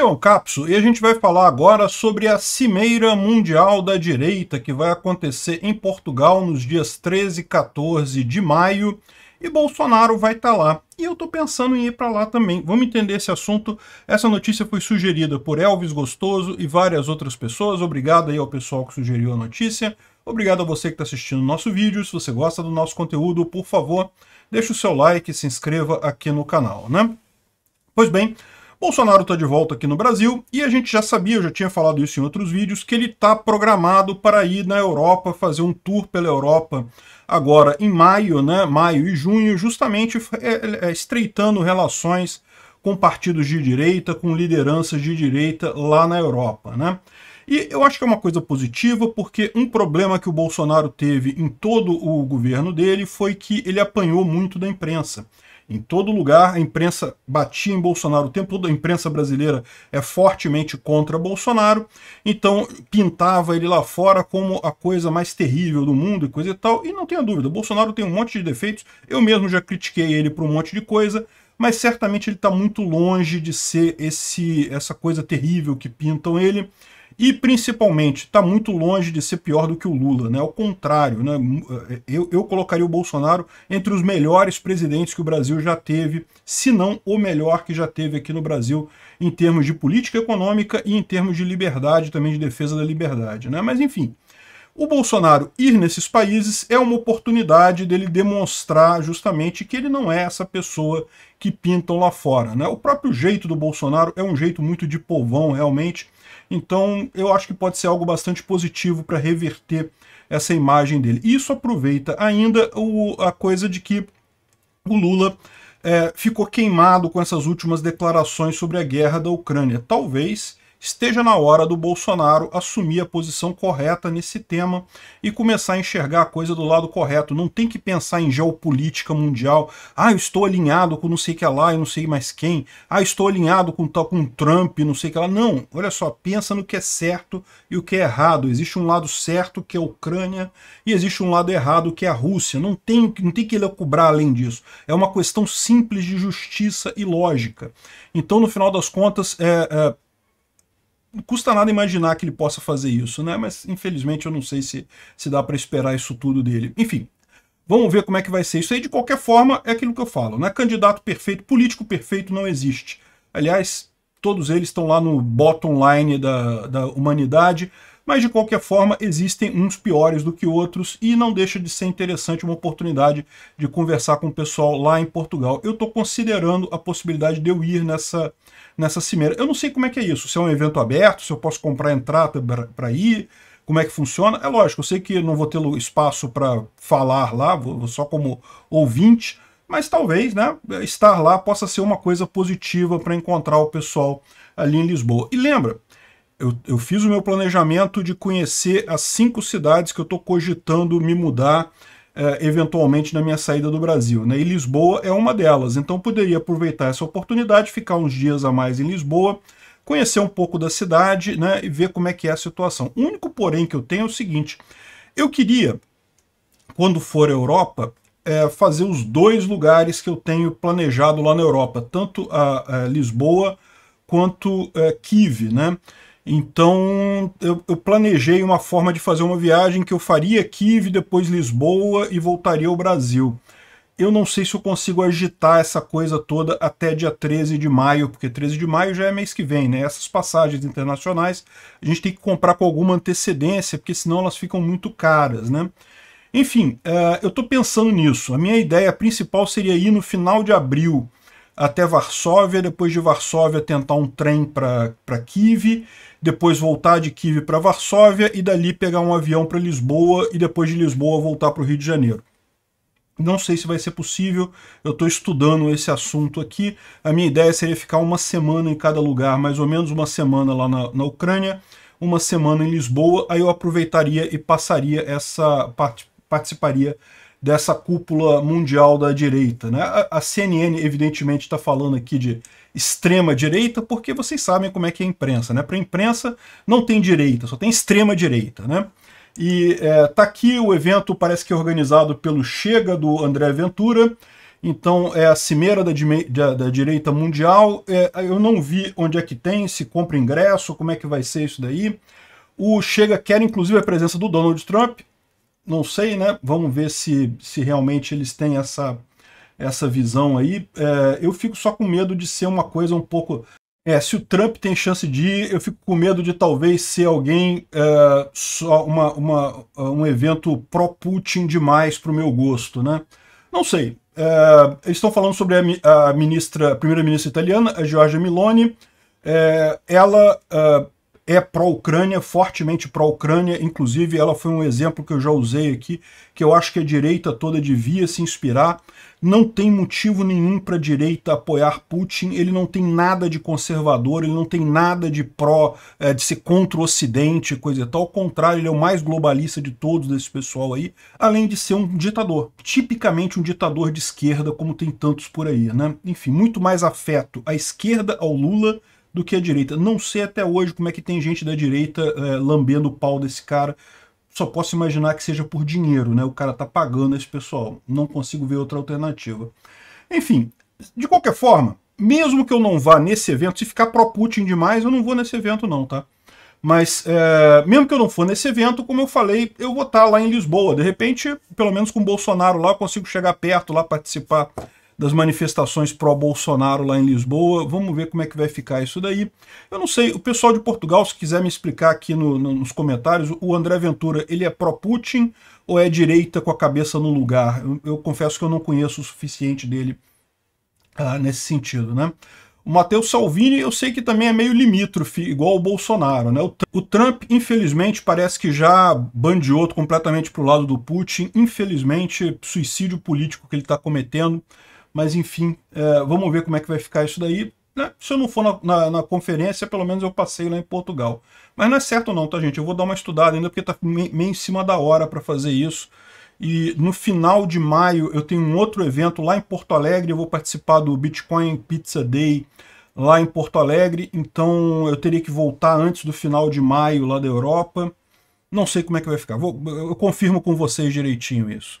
Então, Capso, e a gente vai falar agora sobre a Cimeira Mundial da Direita, que vai acontecer em Portugal nos dias 13 e 14 de maio, e Bolsonaro vai estar tá lá. E eu estou pensando em ir para lá também. Vamos entender esse assunto. Essa notícia foi sugerida por Elvis Gostoso e várias outras pessoas. Obrigado aí ao pessoal que sugeriu a notícia. Obrigado a você que está assistindo o nosso vídeo. Se você gosta do nosso conteúdo, por favor, deixe o seu like e se inscreva aqui no canal, né? Pois bem, Bolsonaro está de volta aqui no Brasil e a gente já sabia, eu já tinha falado isso em outros vídeos, que ele está programado para ir na Europa, fazer um tour pela Europa agora em maio, né? Maio e junho, justamente é, é, é, estreitando relações com partidos de direita, com lideranças de direita lá na Europa, né? E eu acho que é uma coisa positiva, porque um problema que o Bolsonaro teve em todo o governo dele foi que ele apanhou muito da imprensa. Em todo lugar, a imprensa batia em Bolsonaro o tempo todo, a imprensa brasileira é fortemente contra Bolsonaro, então pintava ele lá fora como a coisa mais terrível do mundo e coisa e tal, e não tenha dúvida, Bolsonaro tem um monte de defeitos, eu mesmo já critiquei ele por um monte de coisa, mas certamente ele está muito longe de ser esse, essa coisa terrível que pintam ele, e, principalmente, está muito longe de ser pior do que o Lula. Né? Ao contrário, né? eu, eu colocaria o Bolsonaro entre os melhores presidentes que o Brasil já teve, se não o melhor que já teve aqui no Brasil em termos de política econômica e em termos de liberdade, também de defesa da liberdade. Né? Mas, enfim, o Bolsonaro ir nesses países é uma oportunidade dele demonstrar justamente que ele não é essa pessoa que pintam lá fora. Né? O próprio jeito do Bolsonaro é um jeito muito de povão, realmente. Então, eu acho que pode ser algo bastante positivo para reverter essa imagem dele. isso aproveita ainda o, a coisa de que o Lula é, ficou queimado com essas últimas declarações sobre a guerra da Ucrânia. Talvez esteja na hora do Bolsonaro assumir a posição correta nesse tema e começar a enxergar a coisa do lado correto. Não tem que pensar em geopolítica mundial. Ah, eu estou alinhado com não sei que lá e não sei mais quem. Ah, estou alinhado com tal com Trump, não sei que lá. Não, olha só, pensa no que é certo e o que é errado. Existe um lado certo que é a Ucrânia e existe um lado errado que é a Rússia. Não tem, não tem que ele cobrar além disso. É uma questão simples de justiça e lógica. Então, no final das contas, é, é custa nada imaginar que ele possa fazer isso, né? Mas infelizmente eu não sei se, se dá para esperar isso tudo dele. Enfim, vamos ver como é que vai ser isso aí. De qualquer forma, é aquilo que eu falo, né? Candidato perfeito, político perfeito não existe. Aliás, todos eles estão lá no bottom line da, da humanidade. Mas, de qualquer forma, existem uns piores do que outros e não deixa de ser interessante uma oportunidade de conversar com o pessoal lá em Portugal. Eu estou considerando a possibilidade de eu ir nessa, nessa cimeira. Eu não sei como é que é isso, se é um evento aberto, se eu posso comprar entrada para ir, como é que funciona. É lógico, eu sei que não vou ter espaço para falar lá, vou só como ouvinte, mas talvez né, estar lá possa ser uma coisa positiva para encontrar o pessoal ali em Lisboa. E lembra, eu, eu fiz o meu planejamento de conhecer as cinco cidades que eu estou cogitando me mudar é, eventualmente na minha saída do Brasil. Né? E Lisboa é uma delas, então poderia aproveitar essa oportunidade, ficar uns dias a mais em Lisboa, conhecer um pouco da cidade né, e ver como é que é a situação. O único porém que eu tenho é o seguinte, eu queria, quando for à Europa, é, fazer os dois lugares que eu tenho planejado lá na Europa, tanto a, a Lisboa quanto a é, Kiev, né? Então eu, eu, planejei uma forma de fazer uma viagem que eu faria Kiev, depois Lisboa e voltaria ao Brasil. Eu não sei se eu consigo agitar essa coisa toda até dia 13 de maio, porque 13 de maio já é mês que vem, né? Essas passagens internacionais a gente tem que comprar com alguma antecedência, porque senão elas ficam muito caras, né? Enfim, eh, eu estou pensando nisso. A minha ideia principal seria ir no final de abril, até Varsóvia, depois de Varsóvia tentar um trem para Kiev, depois voltar de Kiev para Varsóvia e dali pegar um avião para Lisboa e depois de Lisboa voltar para o Rio de Janeiro. Não sei se vai ser possível, eu estou estudando esse assunto aqui. A minha ideia seria ficar uma semana em cada lugar, mais ou menos uma semana lá na, na Ucrânia, uma semana em Lisboa, aí eu aproveitaria e passaria essa part, participaria dessa cúpula mundial da direita. Né? A, a CNN, evidentemente, está falando aqui de extrema direita, porque vocês sabem como é que é a imprensa. Né? Para a imprensa não tem direita, só tem extrema direita. Né? E é, tá aqui o evento, parece que é organizado pelo Chega, do André Ventura. Então é a cimeira da, da, da direita mundial. É, eu não vi onde é que tem, se compra ingresso, como é que vai ser isso daí. O Chega quer inclusive a presença do Donald Trump, não sei, né? Vamos ver se, se realmente eles têm essa, essa visão aí. É, eu fico só com medo de ser uma coisa um pouco... É, se o Trump tem chance de ir, eu fico com medo de talvez ser alguém, é, só uma, uma, um evento pró-Putin demais para o meu gosto, né? Não sei. É, eles estão falando sobre a, ministra, primeira-ministra italiana, a Giorgia Meloni. É, ela é, é pró-Ucrânia, fortemente pró-Ucrânia, inclusive ela foi um exemplo que eu já usei aqui, que eu acho que a direita toda devia se inspirar. Não tem motivo nenhum para a direita apoiar Putin, ele não tem nada de conservador, ele não tem nada de pró, é, de ser contra o Ocidente, coisa e tal. Ao contrário, ele é o mais globalista de todos desse pessoal aí, além de ser um ditador, tipicamente um ditador de esquerda, como tem tantos por aí, né? Enfim, muito mais afeto à esquerda, ao Lula, do que a direita. Não sei até hoje como é que tem gente da direita é, lambendo o pau desse cara. Só posso imaginar que seja por dinheiro, né? O cara tá pagando esse pessoal. Não consigo ver outra alternativa. Enfim, de qualquer forma, mesmo que eu não vá nesse evento, se ficar pró-Putin demais, eu não vou nesse evento não, tá? Mas é, mesmo que eu não for nesse evento, como eu falei, eu vou estar tá lá em Lisboa. De repente, pelo menos com o Bolsonaro lá, eu consigo chegar perto, lá participar das manifestações pró-Bolsonaro lá em Lisboa. Vamos ver como é que vai ficar isso daí. Eu não sei, o pessoal de Portugal, se quiser me explicar aqui no, no, nos comentários, o André Ventura, ele é pró-Putin ou é direita com a cabeça no lugar? Eu, eu confesso que eu não conheço o suficiente dele ah, nesse sentido, né? O Matheus Salvini eu sei que também é meio limítrofe, igual o Bolsonaro. Né? O Trump, infelizmente, parece que já outro completamente para o lado do Putin. Infelizmente, suicídio político que ele está cometendo. Mas enfim, é, vamos ver como é que vai ficar isso daí. Né? Se eu não for na, na, na, conferência, pelo menos eu passei lá em Portugal. Mas não é certo não, tá gente? Eu vou dar uma estudada ainda porque tá meio em cima da hora para fazer isso. E no final de maio eu tenho um outro evento lá em Porto Alegre, eu vou participar do Bitcoin Pizza Day lá em Porto Alegre, então eu teria que voltar antes do final de maio lá da Europa. Não sei como é que vai ficar, vou, eu confirmo com vocês direitinho isso.